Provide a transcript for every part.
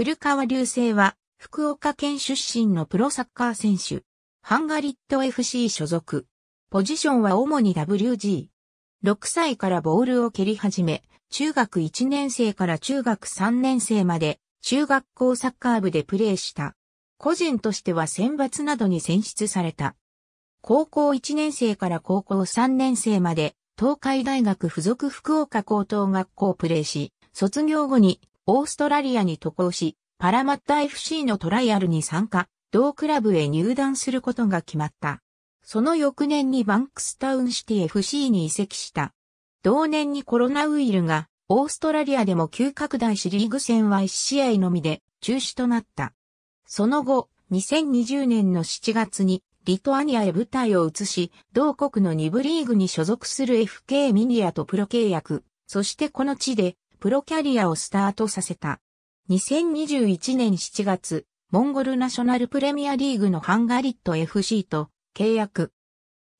古川流星は、福岡県出身のプロサッカー選手。ハンガリット FC 所属。ポジションは主に WG。6歳からボールを蹴り始め、中学1年生から中学3年生まで、中学校サッカー部でプレーした。個人としては選抜などに選出された。高校1年生から高校3年生まで、東海大学附属福岡高等学校プレーし、卒業後にオーストラリアに渡航し、パラマッタ FC のトライアルに参加、同クラブへ入団することが決まった。その翌年にバンクスタウンシティ FC に移籍した。同年にコロナウイルがオーストラリアでも急拡大しリーグ戦は1試合のみで中止となった。その後、2020年の7月にリトアニアへ舞台を移し、同国の2部リーグに所属する FK ミニアとプロ契約、そしてこの地でプロキャリアをスタートさせた。2021年7月、モンゴルナショナルプレミアリーグのハンガリット FC と契約。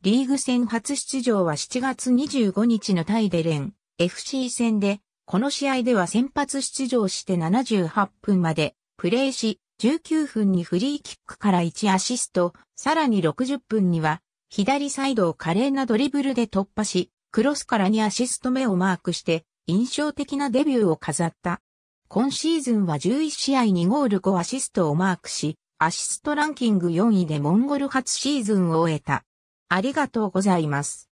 リーグ戦初出場は7月25日のタイデレン FC 戦で、この試合では先発出場して78分までプレーし、19分にフリーキックから1アシスト、さらに60分には左サイドを華麗なドリブルで突破し、クロスから2アシスト目をマークして印象的なデビューを飾った。今シーズンは11試合にゴール5アシストをマークし、アシストランキング4位でモンゴル初シーズンを終えた。ありがとうございます。